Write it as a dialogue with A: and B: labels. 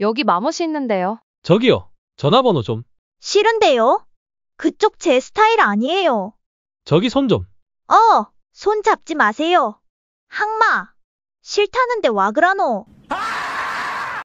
A: 여기 마모씨 있는데요.
B: 저기요. 전화번호 좀.
A: 싫은데요? 그쪽 제 스타일 아니에요. 저기 손 좀. 어, 손 잡지 마세요. 항마. 싫다는데 와 그라노.